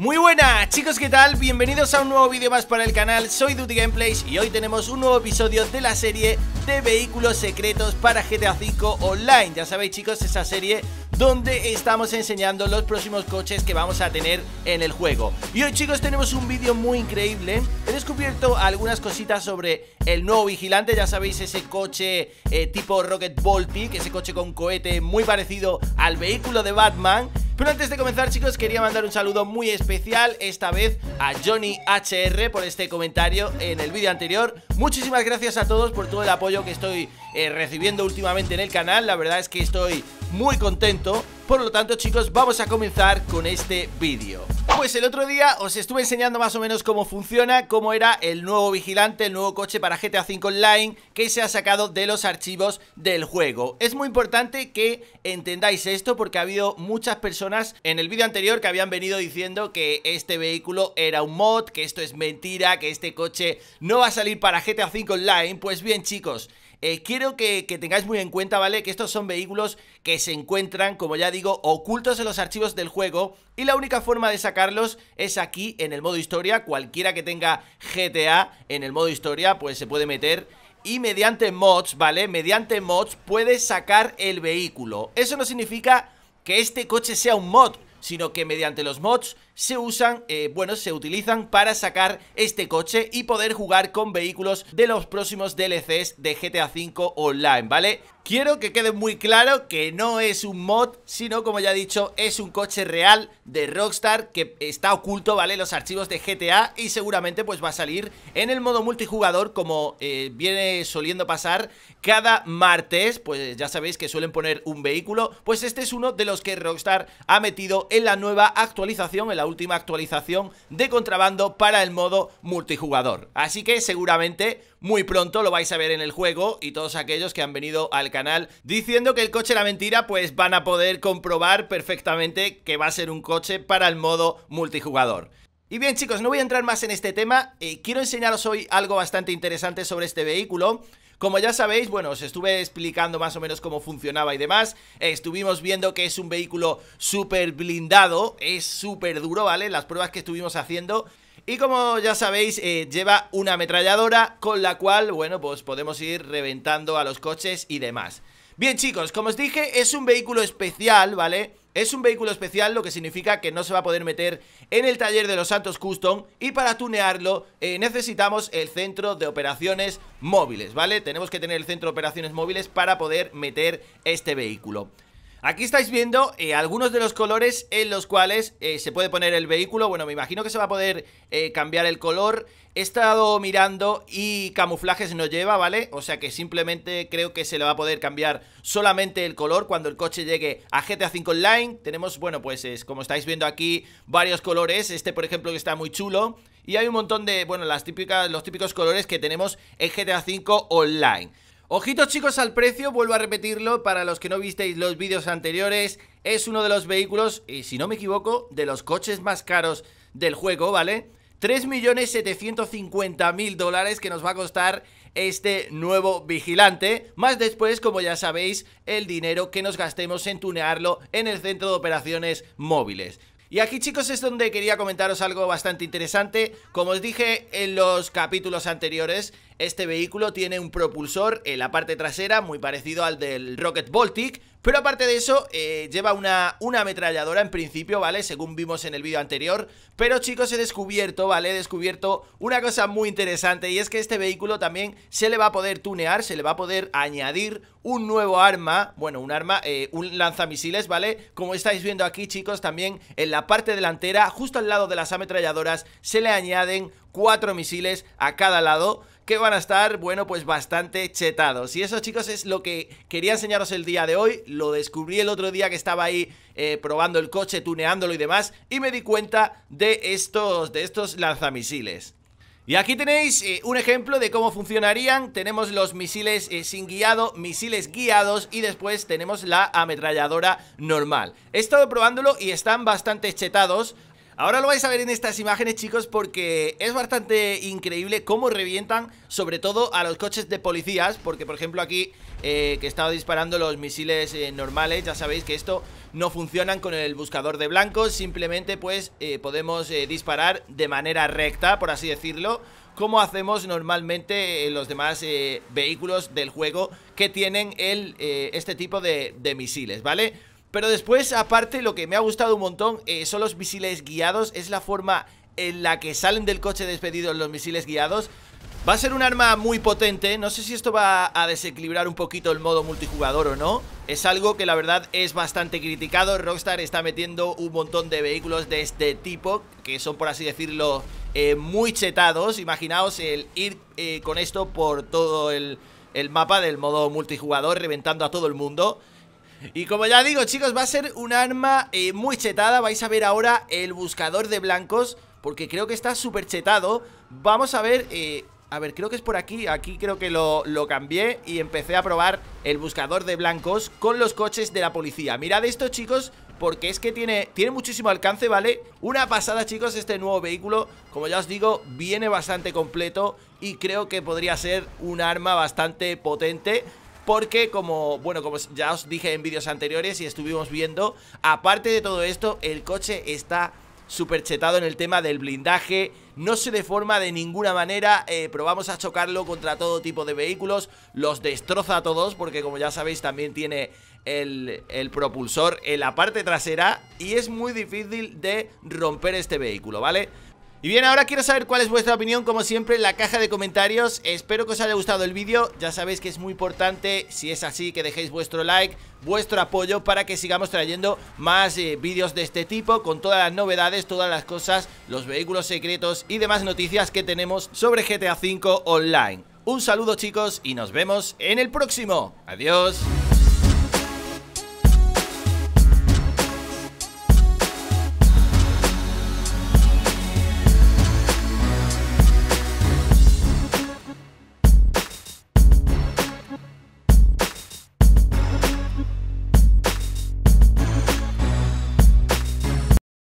Muy buenas chicos, ¿qué tal? Bienvenidos a un nuevo vídeo más para el canal, soy Duty Gameplays y hoy tenemos un nuevo episodio de la serie de vehículos secretos para GTA V Online Ya sabéis chicos, esa serie donde estamos enseñando los próximos coches que vamos a tener en el juego Y hoy chicos tenemos un vídeo muy increíble He descubierto algunas cositas sobre el nuevo vigilante Ya sabéis ese coche eh, tipo Rocket es Ese coche con cohete muy parecido al vehículo de Batman pero antes de comenzar chicos quería mandar un saludo muy especial esta vez a Johnny HR por este comentario en el vídeo anterior Muchísimas gracias a todos por todo el apoyo que estoy eh, recibiendo últimamente en el canal La verdad es que estoy muy contento Por lo tanto chicos vamos a comenzar con este vídeo pues el otro día os estuve enseñando más o menos cómo funciona, cómo era el nuevo vigilante, el nuevo coche para GTA V Online que se ha sacado de los archivos del juego. Es muy importante que entendáis esto porque ha habido muchas personas en el vídeo anterior que habían venido diciendo que este vehículo era un mod, que esto es mentira, que este coche no va a salir para GTA V Online. Pues bien chicos, eh, quiero que, que, tengáis muy en cuenta, ¿vale? Que estos son vehículos que se encuentran, como ya digo, ocultos en los archivos del juego y la única forma de sacarlos es aquí en el modo historia. Cualquiera que tenga GTA en el modo historia, pues se puede meter y mediante mods, ¿vale? Mediante mods puedes sacar el vehículo. Eso no significa que este coche sea un mod, sino que mediante los mods se usan, eh, bueno, se utilizan para sacar este coche y poder jugar con vehículos de los próximos DLCs de GTA V Online, ¿vale? Quiero que quede muy claro que no es un mod, sino como ya he dicho, es un coche real de Rockstar que está oculto, ¿vale? Los archivos de GTA y seguramente pues va a salir en el modo multijugador como eh, viene soliendo pasar cada martes, pues ya sabéis que suelen poner un vehículo, pues este es uno de los que Rockstar ha metido en la nueva actualización, en la última actualización de contrabando para el modo multijugador. Así que seguramente muy pronto lo vais a ver en el juego y todos aquellos que han venido al canal diciendo que el coche era mentira, pues van a poder comprobar perfectamente que va a ser un coche para el modo multijugador. Y bien chicos, no voy a entrar más en este tema, eh, quiero enseñaros hoy algo bastante interesante sobre este vehículo como ya sabéis, bueno, os estuve explicando más o menos cómo funcionaba y demás. Estuvimos viendo que es un vehículo súper blindado, es súper duro, ¿vale? Las pruebas que estuvimos haciendo... Y como ya sabéis, eh, lleva una ametralladora con la cual, bueno, pues podemos ir reventando a los coches y demás. Bien chicos, como os dije, es un vehículo especial, ¿vale? Es un vehículo especial, lo que significa que no se va a poder meter en el taller de los Santos Custom y para tunearlo eh, necesitamos el centro de operaciones móviles, ¿vale? Tenemos que tener el centro de operaciones móviles para poder meter este vehículo. Aquí estáis viendo eh, algunos de los colores en los cuales eh, se puede poner el vehículo. Bueno, me imagino que se va a poder eh, cambiar el color. He estado mirando y camuflajes no lleva, ¿vale? O sea que simplemente creo que se le va a poder cambiar solamente el color cuando el coche llegue a GTA V Online. Tenemos, bueno, pues es, como estáis viendo aquí, varios colores. Este, por ejemplo, que está muy chulo. Y hay un montón de, bueno, las típicas, los típicos colores que tenemos en GTA V Online. Ojitos chicos al precio, vuelvo a repetirlo para los que no visteis los vídeos anteriores, es uno de los vehículos, y si no me equivoco, de los coches más caros del juego, ¿vale? 3.750.000 dólares que nos va a costar este nuevo vigilante, más después, como ya sabéis, el dinero que nos gastemos en tunearlo en el centro de operaciones móviles. Y aquí chicos es donde quería comentaros algo bastante interesante Como os dije en los capítulos anteriores Este vehículo tiene un propulsor en la parte trasera muy parecido al del Rocket Baltic pero aparte de eso, eh, lleva una, una ametralladora en principio, ¿vale? Según vimos en el vídeo anterior. Pero chicos, he descubierto, ¿vale? He descubierto una cosa muy interesante y es que este vehículo también se le va a poder tunear, se le va a poder añadir un nuevo arma, bueno, un arma, eh, un lanzamisiles, ¿vale? Como estáis viendo aquí, chicos, también en la parte delantera, justo al lado de las ametralladoras, se le añaden cuatro misiles a cada lado que van a estar, bueno, pues bastante chetados. Y eso, chicos, es lo que quería enseñaros el día de hoy. Lo descubrí el otro día que estaba ahí eh, probando el coche, tuneándolo y demás, y me di cuenta de estos, de estos lanzamisiles. Y aquí tenéis eh, un ejemplo de cómo funcionarían. Tenemos los misiles eh, sin guiado, misiles guiados y después tenemos la ametralladora normal. He estado probándolo y están bastante chetados. Ahora lo vais a ver en estas imágenes, chicos, porque es bastante increíble cómo revientan, sobre todo a los coches de policías, porque, por ejemplo, aquí eh, que he estado disparando los misiles eh, normales, ya sabéis que esto no funcionan con el buscador de blancos, simplemente, pues, eh, podemos disparar de manera recta, por así decirlo, como hacemos normalmente los demás vehículos del juego que tienen el, este tipo de misiles, ¿vale? Pero después, aparte, lo que me ha gustado un montón eh, son los misiles guiados. Es la forma en la que salen del coche despedidos los misiles guiados. Va a ser un arma muy potente, no sé si esto va a desequilibrar un poquito el modo multijugador o no. Es algo que la verdad es bastante criticado, Rockstar está metiendo un montón de vehículos de este tipo, que son por así decirlo eh, muy chetados. Imaginaos el ir eh, con esto por todo el mapa del modo multijugador, reventando a todo el mundo. Y como ya digo, chicos, va a ser un arma eh, muy chetada Vais a ver ahora el buscador de blancos Porque creo que está súper chetado Vamos a ver... Eh, a ver, creo que es por aquí Aquí creo que lo, lo, cambié Y empecé a probar el buscador de blancos Con los coches de la policía Mirad esto, chicos porque es que tiene, tiene muchísimo alcance, ¿vale? Una pasada, chicos, este nuevo vehículo Como ya os digo, viene bastante completo Y creo que podría ser un arma bastante potente porque como, bueno, como ya os dije en vídeos anteriores y estuvimos viendo, aparte de todo esto, el coche está súper chetado en el tema del blindaje, no se deforma de ninguna manera, eh, probamos a chocarlo contra todo tipo de vehículos, los destroza a todos porque como ya sabéis también tiene el, el, propulsor en la parte trasera y es muy difícil de romper este vehículo, ¿vale? Y bien, ahora quiero saber cuál es vuestra opinión, como siempre, en la caja de comentarios. Espero que os haya gustado el vídeo, ya sabéis que es muy importante, si es así, que dejéis vuestro like, vuestro apoyo para que sigamos trayendo más eh, vídeos de este tipo, con todas las novedades, todas las cosas, los vehículos secretos y demás noticias que tenemos sobre GTA V Online. Un saludo chicos y nos vemos en el próximo. Adiós.